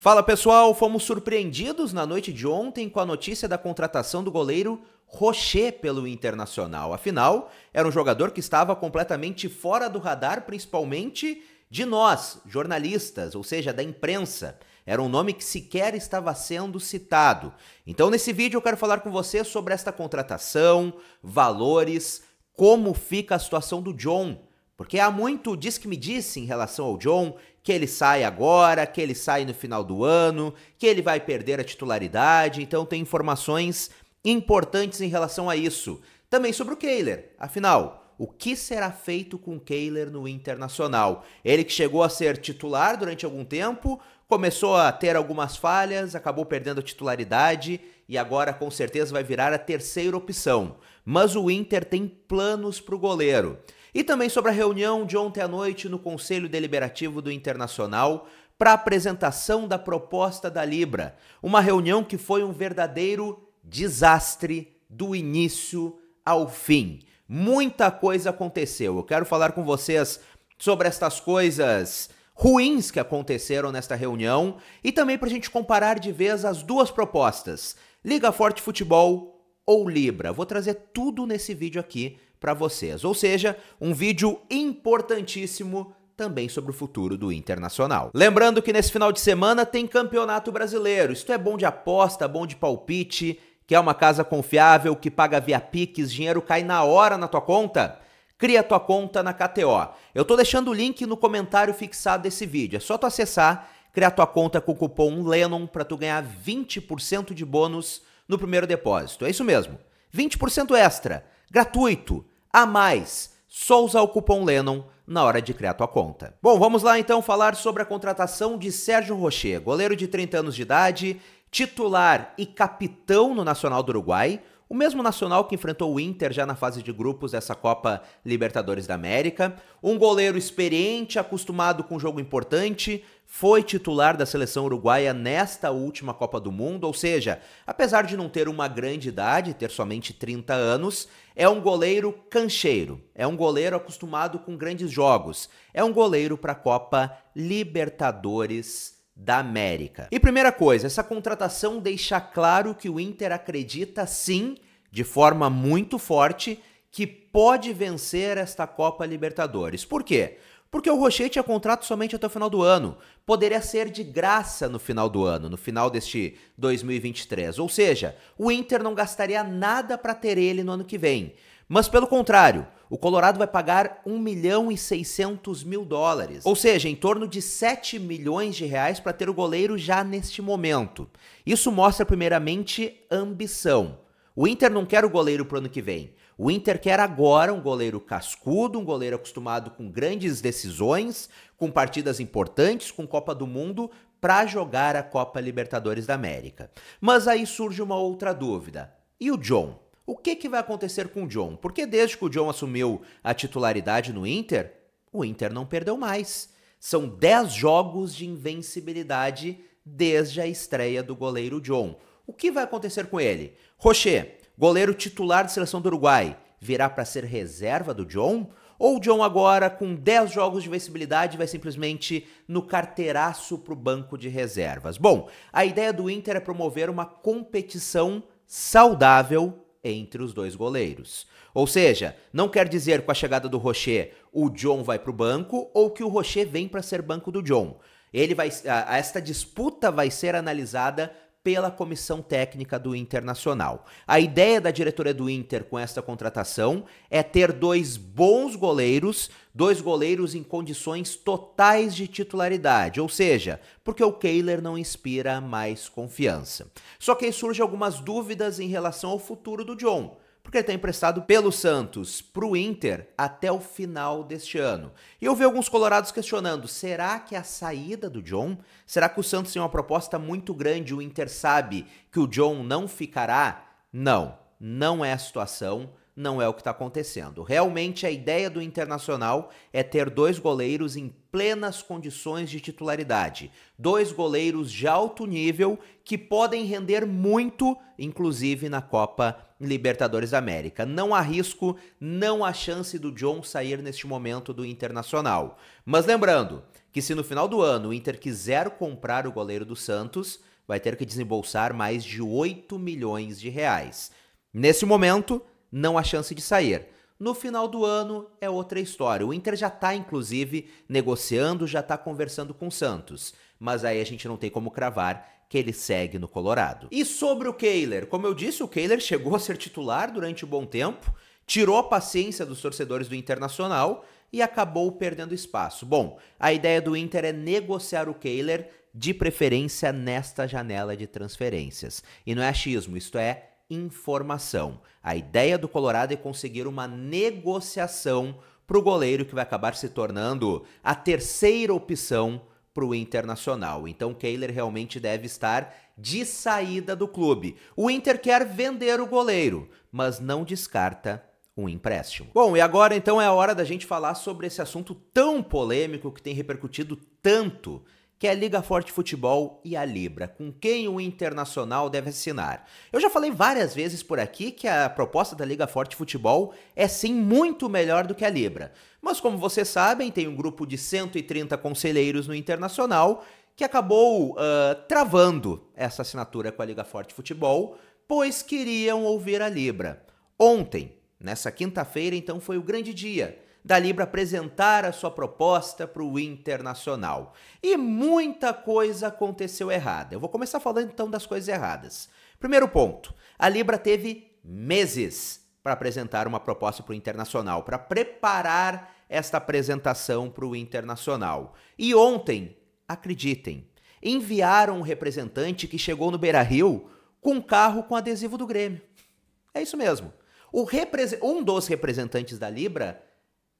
Fala pessoal, fomos surpreendidos na noite de ontem com a notícia da contratação do goleiro Rocher pelo Internacional. Afinal, era um jogador que estava completamente fora do radar, principalmente de nós, jornalistas, ou seja, da imprensa. Era um nome que sequer estava sendo citado. Então, nesse vídeo, eu quero falar com você sobre esta contratação, valores, como fica a situação do John porque há muito diz que me disse em relação ao John que ele sai agora, que ele sai no final do ano, que ele vai perder a titularidade, então tem informações importantes em relação a isso. Também sobre o Kehler, afinal, o que será feito com Kehler no Internacional? Ele que chegou a ser titular durante algum tempo, começou a ter algumas falhas, acabou perdendo a titularidade e agora com certeza vai virar a terceira opção. Mas o Inter tem planos para o goleiro e também sobre a reunião de ontem à noite no Conselho Deliberativo do Internacional para apresentação da proposta da Libra. Uma reunião que foi um verdadeiro desastre do início ao fim. Muita coisa aconteceu. Eu quero falar com vocês sobre estas coisas ruins que aconteceram nesta reunião e também para a gente comparar de vez as duas propostas, Liga Forte Futebol ou Libra. Vou trazer tudo nesse vídeo aqui para vocês. Ou seja, um vídeo importantíssimo também sobre o futuro do Internacional. Lembrando que nesse final de semana tem Campeonato Brasileiro. Isto é bom de aposta, bom de palpite, que é uma casa confiável que paga via Pix, dinheiro cai na hora na tua conta. Cria tua conta na KTO. Eu tô deixando o link no comentário fixado desse vídeo. É só tu acessar, criar tua conta com o cupom Lennon para tu ganhar 20% de bônus no primeiro depósito. É isso mesmo. 20% extra, gratuito a mais. Só usar o cupom Lennon na hora de criar tua conta. Bom, vamos lá então falar sobre a contratação de Sérgio Rocher, goleiro de 30 anos de idade, titular e capitão no Nacional do Uruguai. O mesmo Nacional que enfrentou o Inter já na fase de grupos dessa Copa Libertadores da América. Um goleiro experiente, acostumado com um jogo importante, foi titular da seleção uruguaia nesta última Copa do Mundo, ou seja, apesar de não ter uma grande idade, ter somente 30 anos, é um goleiro cancheiro, é um goleiro acostumado com grandes jogos, é um goleiro para a Copa Libertadores da América. E primeira coisa, essa contratação deixa claro que o Inter acredita sim de forma muito forte que pode vencer esta Copa Libertadores. Por quê? Porque o Rocher tinha contrato somente até o final do ano. Poderia ser de graça no final do ano, no final deste 2023. Ou seja, o Inter não gastaria nada para ter ele no ano que vem. Mas pelo contrário, o Colorado vai pagar 1 milhão e 600 mil dólares. Ou seja, em torno de 7 milhões de reais para ter o goleiro já neste momento. Isso mostra primeiramente ambição. O Inter não quer o goleiro pro ano que vem. O Inter quer agora um goleiro cascudo, um goleiro acostumado com grandes decisões, com partidas importantes, com Copa do Mundo, para jogar a Copa Libertadores da América. Mas aí surge uma outra dúvida. E o John? O que, que vai acontecer com o John? Porque desde que o John assumiu a titularidade no Inter, o Inter não perdeu mais. São 10 jogos de invencibilidade desde a estreia do goleiro John. O que vai acontecer com ele? Rocher, goleiro titular da seleção do Uruguai, virá para ser reserva do John? Ou o John agora, com 10 jogos de vencibilidade, vai simplesmente no carteiraço para o banco de reservas? Bom, a ideia do Inter é promover uma competição saudável entre os dois goleiros. Ou seja, não quer dizer com a chegada do Rocher o John vai para o banco ou que o Rocher vem para ser banco do John. Ele vai, a, esta disputa vai ser analisada pela comissão técnica do Internacional. A ideia da diretoria do Inter com esta contratação é ter dois bons goleiros, dois goleiros em condições totais de titularidade, ou seja, porque o Kehler não inspira mais confiança. Só que aí surgem algumas dúvidas em relação ao futuro do John porque ele está emprestado pelo Santos para o Inter até o final deste ano. E eu vi alguns colorados questionando: será que a saída do John? Será que o Santos tem uma proposta muito grande? O Inter sabe que o John não ficará? Não, não é a situação não é o que está acontecendo. Realmente, a ideia do Internacional é ter dois goleiros em plenas condições de titularidade. Dois goleiros de alto nível que podem render muito, inclusive na Copa Libertadores da América. Não há risco, não há chance do John sair neste momento do Internacional. Mas lembrando que se no final do ano o Inter quiser comprar o goleiro do Santos, vai ter que desembolsar mais de 8 milhões de reais. Nesse momento, não há chance de sair. No final do ano é outra história. O Inter já está, inclusive, negociando, já está conversando com o Santos. Mas aí a gente não tem como cravar que ele segue no Colorado. E sobre o Kehler? Como eu disse, o Kehler chegou a ser titular durante um bom tempo, tirou a paciência dos torcedores do Internacional e acabou perdendo espaço. Bom, a ideia do Inter é negociar o Kehler, de preferência nesta janela de transferências. E não é achismo, isto é informação. A ideia do Colorado é conseguir uma negociação para o goleiro que vai acabar se tornando a terceira opção para o Internacional. Então, Kehler realmente deve estar de saída do clube. O Inter quer vender o goleiro, mas não descarta um empréstimo. Bom, e agora então é a hora da gente falar sobre esse assunto tão polêmico que tem repercutido tanto que é a Liga Forte Futebol e a Libra, com quem o Internacional deve assinar. Eu já falei várias vezes por aqui que a proposta da Liga Forte Futebol é sim muito melhor do que a Libra. Mas como vocês sabem, tem um grupo de 130 conselheiros no Internacional que acabou uh, travando essa assinatura com a Liga Forte Futebol, pois queriam ouvir a Libra. Ontem, nessa quinta-feira, então, foi o grande dia da Libra apresentar a sua proposta para o Internacional. E muita coisa aconteceu errada. Eu vou começar falando então das coisas erradas. Primeiro ponto: a Libra teve meses para apresentar uma proposta para o Internacional, para preparar esta apresentação para o Internacional. E ontem, acreditem, enviaram um representante que chegou no Beira Rio com um carro com adesivo do Grêmio. É isso mesmo. O Um dos representantes da Libra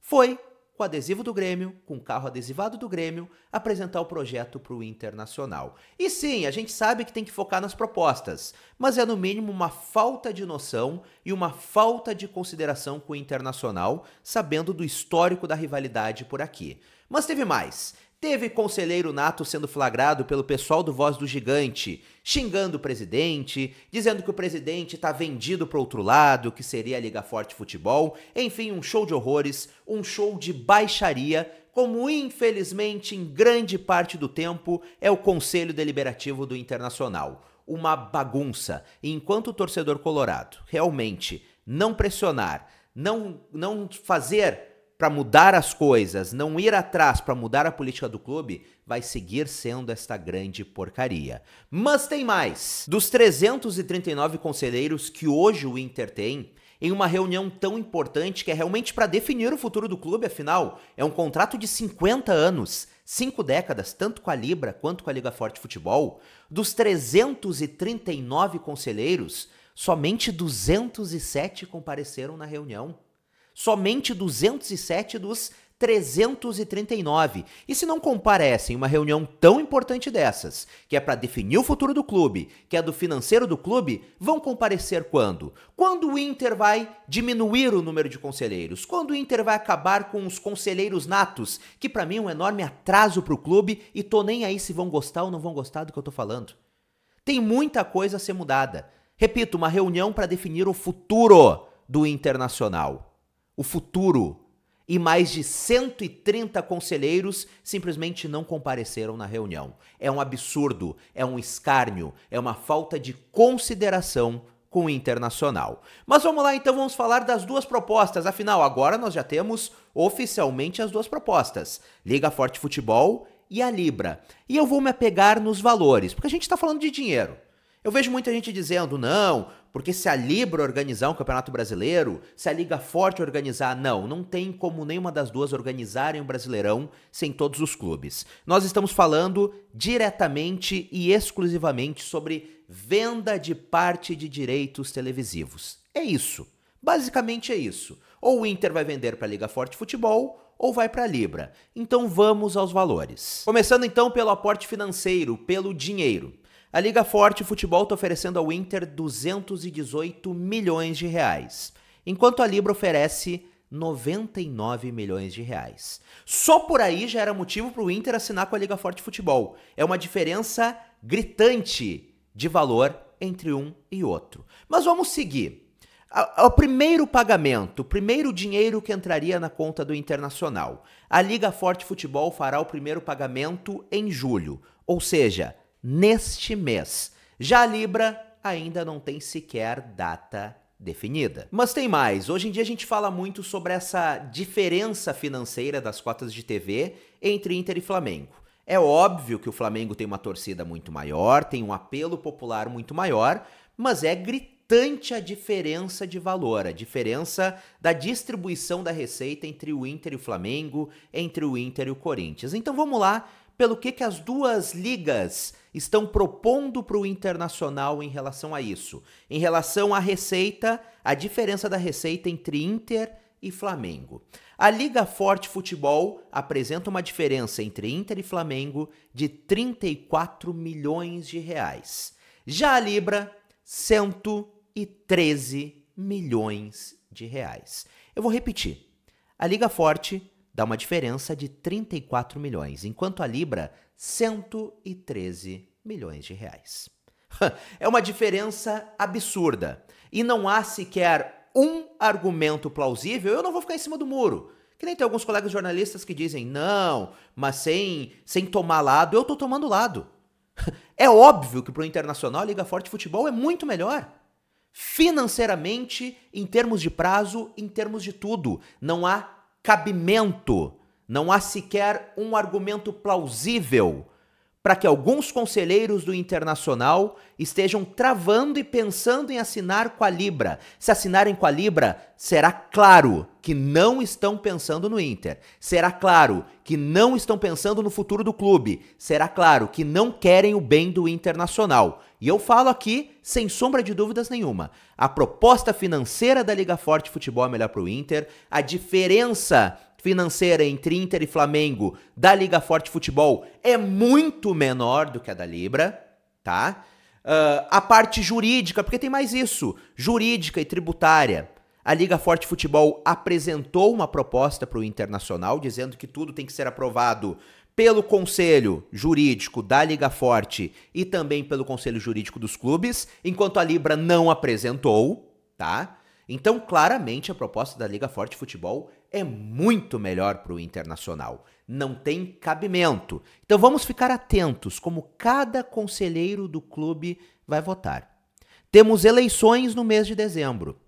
foi, com adesivo do Grêmio, com carro adesivado do Grêmio, apresentar o projeto para o Internacional. E sim, a gente sabe que tem que focar nas propostas, mas é no mínimo uma falta de noção e uma falta de consideração com o Internacional, sabendo do histórico da rivalidade por aqui. Mas teve mais. Teve conselheiro nato sendo flagrado pelo pessoal do Voz do Gigante, xingando o presidente, dizendo que o presidente está vendido para outro lado, que seria a Liga Forte Futebol. Enfim, um show de horrores, um show de baixaria, como infelizmente em grande parte do tempo é o Conselho Deliberativo do Internacional. Uma bagunça. E enquanto o torcedor colorado realmente não pressionar, não, não fazer para mudar as coisas, não ir atrás para mudar a política do clube, vai seguir sendo esta grande porcaria. Mas tem mais! Dos 339 conselheiros que hoje o Inter tem, em uma reunião tão importante que é realmente para definir o futuro do clube, afinal, é um contrato de 50 anos, cinco décadas, tanto com a Libra quanto com a Liga Forte Futebol, dos 339 conselheiros, somente 207 compareceram na reunião somente 207 dos 339. E se não comparecem uma reunião tão importante dessas, que é para definir o futuro do clube, que é do financeiro do clube, vão comparecer quando? Quando o Inter vai diminuir o número de conselheiros? Quando o Inter vai acabar com os conselheiros natos, que para mim é um enorme atraso para o clube e tô nem aí se vão gostar ou não vão gostar do que eu tô falando. Tem muita coisa a ser mudada. Repito, uma reunião para definir o futuro do Internacional o futuro. E mais de 130 conselheiros simplesmente não compareceram na reunião. É um absurdo, é um escárnio, é uma falta de consideração com o internacional. Mas vamos lá, então vamos falar das duas propostas. Afinal, agora nós já temos oficialmente as duas propostas: Liga Forte Futebol e a Libra. E eu vou me apegar nos valores, porque a gente está falando de dinheiro. Eu vejo muita gente dizendo: não, porque se a Libra organizar um campeonato brasileiro, se a Liga Forte organizar, não, não tem como nenhuma das duas organizarem um brasileirão sem todos os clubes. Nós estamos falando diretamente e exclusivamente sobre venda de parte de direitos televisivos. É isso. Basicamente é isso. Ou o Inter vai vender para a Liga Forte Futebol, ou vai para a Libra. Então vamos aos valores. Começando então pelo aporte financeiro, pelo dinheiro. A Liga Forte Futebol está oferecendo ao Inter 218 milhões de reais, enquanto a Libra oferece 99 milhões de reais. Só por aí já era motivo para o Inter assinar com a Liga Forte Futebol. É uma diferença gritante de valor entre um e outro. Mas vamos seguir. O primeiro pagamento, o primeiro dinheiro que entraria na conta do Internacional. A Liga Forte Futebol fará o primeiro pagamento em julho, ou seja, neste mês. Já a Libra ainda não tem sequer data definida. Mas tem mais. Hoje em dia a gente fala muito sobre essa diferença financeira das cotas de TV entre Inter e Flamengo. É óbvio que o Flamengo tem uma torcida muito maior, tem um apelo popular muito maior, mas é gritante a diferença de valor, a diferença da distribuição da receita entre o Inter e o Flamengo, entre o Inter e o Corinthians. Então vamos lá pelo que, que as duas ligas estão propondo para o Internacional em relação a isso. Em relação à receita, a diferença da receita entre Inter e Flamengo. A Liga Forte Futebol apresenta uma diferença entre Inter e Flamengo de 34 milhões de reais. Já a Libra, 113 milhões de reais. Eu vou repetir. A Liga Forte dá uma diferença de 34 milhões, enquanto a libra, 113 milhões de reais. É uma diferença absurda e não há sequer um argumento plausível. Eu não vou ficar em cima do muro. Que nem tem alguns colegas jornalistas que dizem, não, mas sem, sem tomar lado, eu tô tomando lado. É óbvio que pro Internacional a Liga Forte Futebol é muito melhor financeiramente, em termos de prazo, em termos de tudo. Não há cabimento, não há sequer um argumento plausível para que alguns conselheiros do Internacional estejam travando e pensando em assinar com a Libra. Se assinarem com a Libra, será claro que não estão pensando no Inter. Será claro que não estão pensando no futuro do clube. Será claro que não querem o bem do Internacional. E eu falo aqui sem sombra de dúvidas nenhuma. A proposta financeira da Liga Forte Futebol é melhor para o Inter, a diferença financeira entre Inter e Flamengo da Liga Forte Futebol é muito menor do que a da Libra, tá? Uh, a parte jurídica, porque tem mais isso, jurídica e tributária. A Liga Forte Futebol apresentou uma proposta para o Internacional dizendo que tudo tem que ser aprovado pelo Conselho Jurídico da Liga Forte e também pelo Conselho Jurídico dos clubes, enquanto a Libra não apresentou, tá? Então, claramente, a proposta da Liga Forte Futebol é muito melhor para o internacional. Não tem cabimento. Então vamos ficar atentos como cada conselheiro do clube vai votar. Temos eleições no mês de dezembro.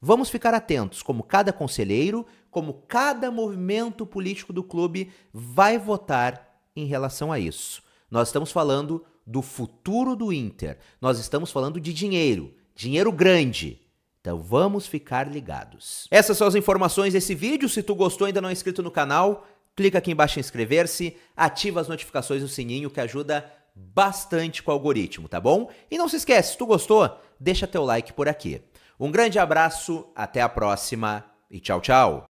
Vamos ficar atentos como cada conselheiro, como cada movimento político do clube vai votar em relação a isso. Nós estamos falando do futuro do Inter. Nós estamos falando de dinheiro, dinheiro grande, então vamos ficar ligados. Essas são as informações desse vídeo. Se tu gostou e ainda não é inscrito no canal, clica aqui embaixo em inscrever-se, ativa as notificações no sininho que ajuda bastante com o algoritmo, tá bom? E não se esquece, se tu gostou, deixa teu like por aqui. Um grande abraço, até a próxima e tchau, tchau.